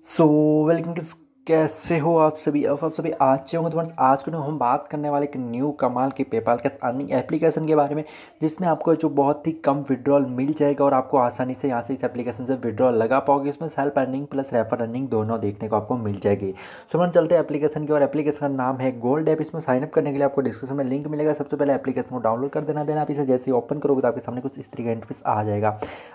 So, welcome to कैसे हो आप सभी अब आप सभी आज से होंगे तो आज के हम बात करने वाले एक न्यू कमाल की पेपाल कैश अर्निंग एप्लीकेशन के बारे में जिसमें आपको जो बहुत ही कम विड्रॉल मिल जाएगा और आपको आसानी से यहाँ से इस एप्लीकेशन से विड्रॉल लगा पाओगे इसमें self earning plus refer earning दोनों देखने को आपको मिल जाएगी सो फ्रेंड चलते हैं एप्लीकेशन की और एप्लीकेशन का नाम है गोल्ड ऐप इसमें साइनअप करने के लिए आपको डिस्क्रिप्शन में लिंक मिलेगा सबसे पहले एप्लीकेशन को डाउनलोड कर देना देना आप इसे जैसे ओपन करोगे तो आपके सामने कुछ इस तरीके का इंटरफेस आ जाएगा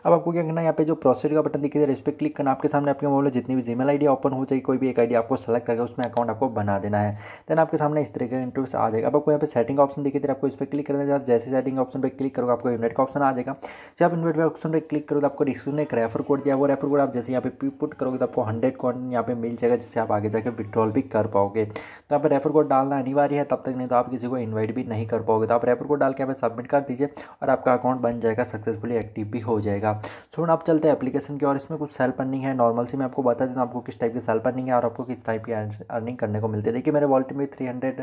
अब आपको क्या करना है यहाँ पे जो प्रोसेड का बटन दिखाई दे रहा है इस पर क्लिक करना आपके सामने आपके मोबाइल में जितनी भी जीमेल आई ओपन हो जाएगी कोई भी एक आइडिया आपको सेलेक्ट करके उसमें अकाउंट आपको बना देना है देन आपके सामने इस तरीके का इंटरव्यू आ जाएगा अब आपको यहाँ पे सेटिंग ऑप्शन देखिए आपको इस पर क्लिक कर देना जैसे सेटिंग ऑप्शन पर क्लिक करोगे आपको इन्वेट का ऑप्शन आ जाएगा जब आप इन्वेट ऑप्शन पर क्लिक करो तो आपको डिस्क्रिप्शन एक रेफर कोड दिया वो रेफर कोड आप जैसे यहाँ पे पुट करोगे तो आपको हंड्रेड कॉन यहाँ पे मिल जाएगा जिससे आप आगे जाकर विड्रॉल भी कर पाओगे तो आप रेफर कोड डालना अनिवार्य है तब तक नहीं तो आप किसी को इन्वाइट भी नहीं कर पाओगे तो आप रेफर कोड डाल के यहाँ सबमिट कर दीजिए और आपका अकाउंट बन जाएगा सक्सेसफुली एक्टिव भी हो जाएगा सो आप चलते हैं एप्लीकेशन की और इसमें कुछ सेल्फ अर्निंग है नॉर्मल से मैं आपको बता देता हूँ आपको किस टाइप की सेल्फ अर्निंग है और आपको इस टाइप की अर्निंग करने को मिलती है देखिए मेरे वॉल्ट में थ्री हंड्रेड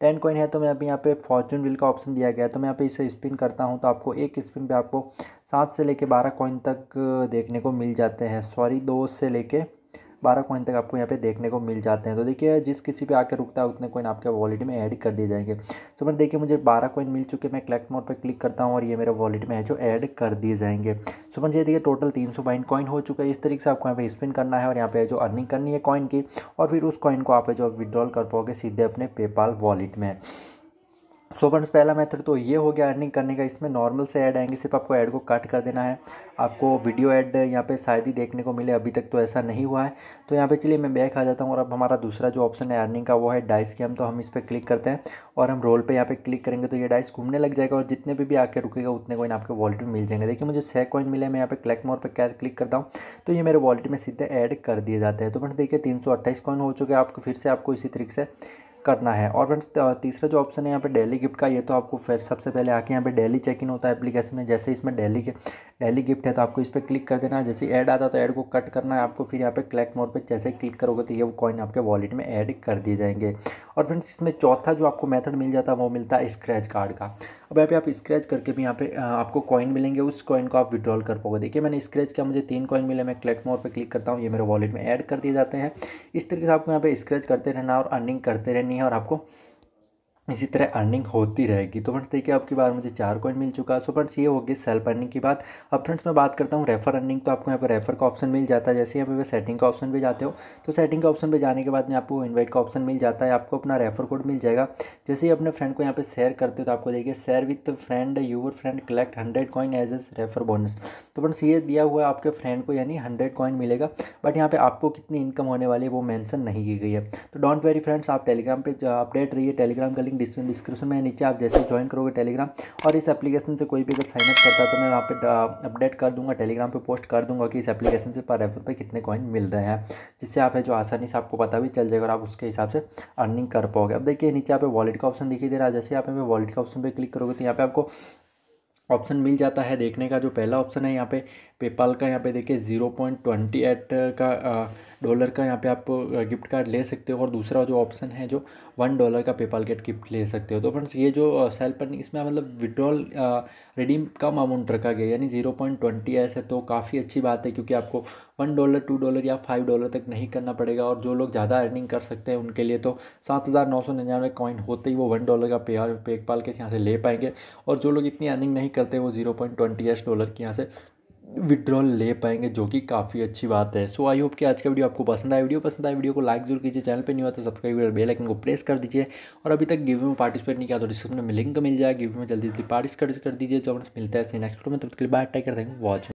टेन कॉइन है तो मैं अभी यहाँ पे फॉर्चून विल का ऑप्शन दिया गया है तो मैं यहाँ पे इसे स्पिन करता हूँ तो आपको एक स्पिन पे आपको सात से लेके बारह कॉइन तक देखने को मिल जाते हैं सॉरी दो से लेके बारह कॉइन तक आपको यहाँ पे देखने को मिल जाते हैं तो देखिए जिस किसी पे आकर रुकता है उतने कॉइन आपके वॉलेट में ऐड कर दिए जाएंगे तो मैंने देखिए मुझे बारह कॉइन मिल चुके मैं कलेक्ट मोड पर क्लिक करता हूँ और ये मेरे वॉलेट में है जो ऐड कर दिए जाएंगे सो तो मैं ये देखिए टोटल तीन सौ बाइन कॉइन हो चुका है इस तरीके से आपको यहाँ पे स्पिन करना है और यहाँ पे जो अर्निंग करनी है कॉइन की और फिर उस कॉइन को आप जो विदड्रॉल कर पाओगे सीधे अपने पेपाल वॉलेट में सो फ्रेंड्स पहला मेथड तो ये हो गया अर्निंग करने का इसमें नॉर्मल से ऐड आएंगे सिर्फ आपको ऐड को कट कर देना है आपको वीडियो ऐड यहाँ पे शायद ही देखने को मिले अभी तक तो ऐसा नहीं हुआ है तो यहाँ पे चलिए मैं बैक आ जाता हूँ और अब हमारा दूसरा जो ऑप्शन है अर्निंग का वो है डाइस गेम तो हम इस पर क्लिक करते हैं और हम रोल पर यहाँ पर क्लिक करेंगे तो ये डाइस घूमने लग जाएगा और जितने भी भी आके रुकेगा उतने कोइन आपके वॉलेट में मिल जाएंगे देखिए मुझे सै कॉइन मिले मैं यहाँ पे क्लैक मोर पर क्लिक करता हूँ तो ये मेरे वॉलेट में सीधे ऐड कर दिए जाते हैं तो फ्रेंड देखिए तीन सौ अट्ठाईस कॉइन हो चुके हैं आपको फिर से आपको इसी तरीके से करना है और फ्रेंड्स तीसरा जो ऑप्शन है यहाँ पे डेली गिफ्ट का ये तो आपको फिर सबसे पहले आके यहाँ पे डेली चेक इन होता है एप्लीकेशन में जैसे इसमें डेली डेली गिफ्ट है तो आपको इस पर क्लिक कर देना है जैसे ऐड आता है तो ऐड को कट करना है आपको फिर यहाँ पे क्लैक मोड पे जैसे क्लिक करोगे तो ये वो कॉइन आपके वॉलेट में ऐड कर दिए जाएंगे और फ्रेंड्स इसमें चौथा जो आपको मेथड मिल जाता है वो मिलता है स्क्रैच कार्ड का अब यहाँ पे आप स्क्रैच करके भी यहाँ पे आपको कॉइन मिलेंगे उस कॉइन को आप विड्रॉल कर पाओगे देखिए मैंने स्क्रैच किया मुझे तीन कॉइन मिले मैं क्लेक्ट मोर पर क्लिक करता हूँ ये मेरे वॉलेट में ऐड कर दिए जाते हैं इस तरीके से आपको यहाँ पे स्क्रैच करते रहना और अर्निंग करते रहनी है और आपको इसी तरह अर्निंग होती रहेगी तो फ्रेंड्स देखिए आपकी बार मुझे चार कॉइन मिल चुका है सो फ्रेंड्स ये होगी सेल्फ अर्निंग की बात अब फ्रेंड्स मैं बात करता हूँ रेफर अर्निंग तो आपको यहाँ पर रेफर का ऑप्शन मिल जाता है जैसे यहाँ पर सेटिंग का ऑप्शन पे जाते हो तो सेटिंग के ऑप्शन पे जाने के बाद में आपको इन्वाइट का ऑप्शन मिल जाता है आपको अपना रेफर कोड मिल जाएगा जैसे ही अपने फ्रेंड को यहाँ पर शेयर करते हो तो आपको देखिए share with friend your friend collect hundred coin as as refer bonus तो फ्रेंड्स ये दिया हुआ आपके फ्रेंड को यानी हंड्रेड कॉइन मिलेगा बट यहाँ पर आपको कितनी इनकम होने वाली है वो मैंसन नहीं की गई है तो डोंट वेरी फ्रेंड्स आप टेलीग्राम पर अपडेट रहिए टेलीग्राम का लिंक डिस्क्रिप्शन में नीचे आप जैसे ज्वाइन करोगे टेलीग्राम और इस एप्लीकेशन से कोई भी अगर साइनअप करता है तो मैं वहाँ पर अपडेट कर दूँगा टेलीग्राम पर पोस्ट कर दूँगा कि इस एप्लीकेशन से पर रेफर पर कितने कॉइन मिल रहे हैं जिससे आप जो आसानी से आपको पता भी चल जाएगा और आप उसके हिसाब से अर्निंग कर पाओगे अब देखिए नीचे आप वॉलेट का ऑप्शन दिखाई दे रहा है जैसे आप वॉलेट का ऑप्शन पर क्लिक करोगे तो यहाँ पर आपको ऑप्शन मिल जाता है देखने का जो पहला ऑप्शन है यहाँ पे पेपाल का यहाँ पे देखिए ज़ीरो पॉइंट ट्वेंटी एट का डॉलर का यहाँ पे आप गिफ्ट कार्ड ले सकते हो और दूसरा जो ऑप्शन है जो वन डॉलर का पेपाल गेट गिफ्ट ले सकते हो तो फ्रेंड्स ये जो सेल पर इसमें मतलब विड्रॉल रिडीम कम अमाउंट रखा गया यानी ज़ीरो पॉइंट ट्वेंटी एस है तो काफ़ी अच्छी बात है क्योंकि आपको वन डॉलर टू डॉलर या फाइव डॉलर तक नहीं करना पड़ेगा और जो लोग ज़्यादा अर्निंग कर सकते हैं उनके लिए तो सात हज़ार नौ सौ निन्यानवे कॉइन होते ही वो वन डॉलर का पे पेपाल के यहाँ से ले पाएंगे और जो लोग इतनी अर्निंग नहीं कर करते हैं वो ज़ीरो पॉइंट ट्वेंटी एस डॉलर के यहाँ से विड्रॉल ले पाएंगे जो कि काफ़ी अच्छी बात है सो आई होप कि आज का वीडियो आपको पसंद आया वीडियो पसंद आया वीडियो को लाइक जरूर कीजिए चैनल पे नहीं हुआ तो सब्सक्राइब कर बेल आइकन को प्रेस कर दीजिए और अभी तक गिव में पार्टिसिपेट नहीं किया तो डिस्क्रिप्शन में लिंक मिल जाएगा गिव में जल्दी जल्दी पार्टिसिपेट कर दीजिए जो मिलता है नेक्स्ट वीडियो में तब तक के लिए बाय टेक कर देंगे वॉच